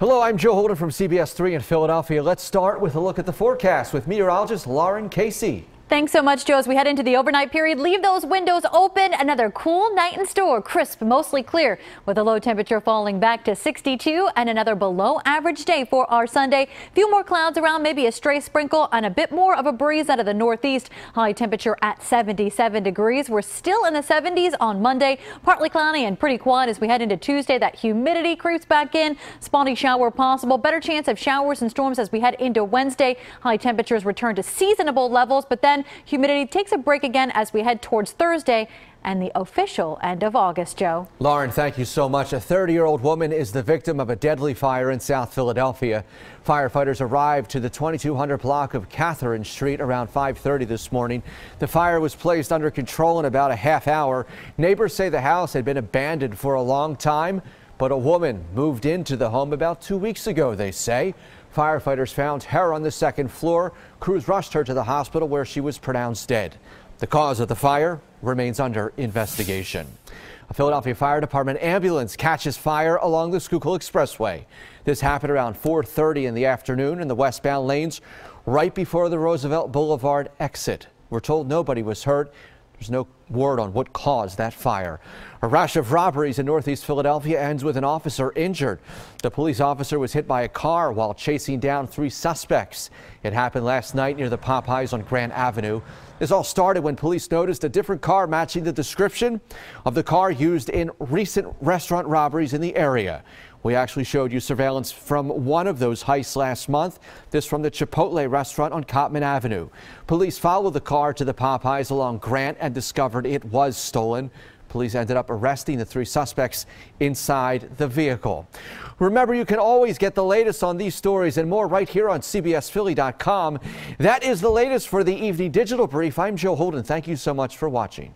Hello, I'm Joe Holden from CBS 3 in Philadelphia. Let's start with a look at the forecast with meteorologist Lauren Casey. Thanks so much, Joe. As we head into the overnight period, leave those windows open. Another cool night in store, crisp, mostly clear, with a low temperature falling back to 62 and another below average day for our Sunday. Few more clouds around, maybe a stray sprinkle and a bit more of a breeze out of the northeast. High temperature at 77 degrees. We're still in the 70s on Monday. Partly cloudy and pretty quiet as we head into Tuesday. That humidity creeps back in. Spotty shower possible. Better chance of showers and storms as we head into Wednesday. High temperatures return to seasonable levels, but then Humidity takes a break again as we head towards Thursday and the official end of August, Joe. Lauren, thank you so much. A 30 year old woman is the victim of a deadly fire in South Philadelphia. Firefighters arrived to the 2200 block of Catherine Street around 530 this morning. The fire was placed under control in about a half hour. Neighbors say the house had been abandoned for a long time, but a woman moved into the home about two weeks ago, they say. Firefighters found her on the second floor. Crews rushed her to the hospital where she was pronounced dead. The cause of the fire remains under investigation. A Philadelphia Fire Department ambulance catches fire along the Schuylkill Expressway. This happened around 4.30 in the afternoon in the westbound lanes right before the Roosevelt Boulevard exit. We're told nobody was hurt. There's no word on what caused that fire. A rash of robberies in northeast Philadelphia ends with an officer injured. The police officer was hit by a car while chasing down three suspects. It happened last night near the Popeyes on Grand Avenue. This all started when police noticed a different car matching the description of the car used in recent restaurant robberies in the area. We actually showed you surveillance from one of those heists last month, this from the Chipotle restaurant on Cotman Avenue. Police followed the car to the Popeyes along Grant and discovered discovered it was stolen. Police ended up arresting the three suspects inside the vehicle. Remember, you can always get the latest on these stories and more right here on CBSPhilly.com. That is the latest for the Evening Digital Brief. I'm Joe Holden. Thank you so much for watching.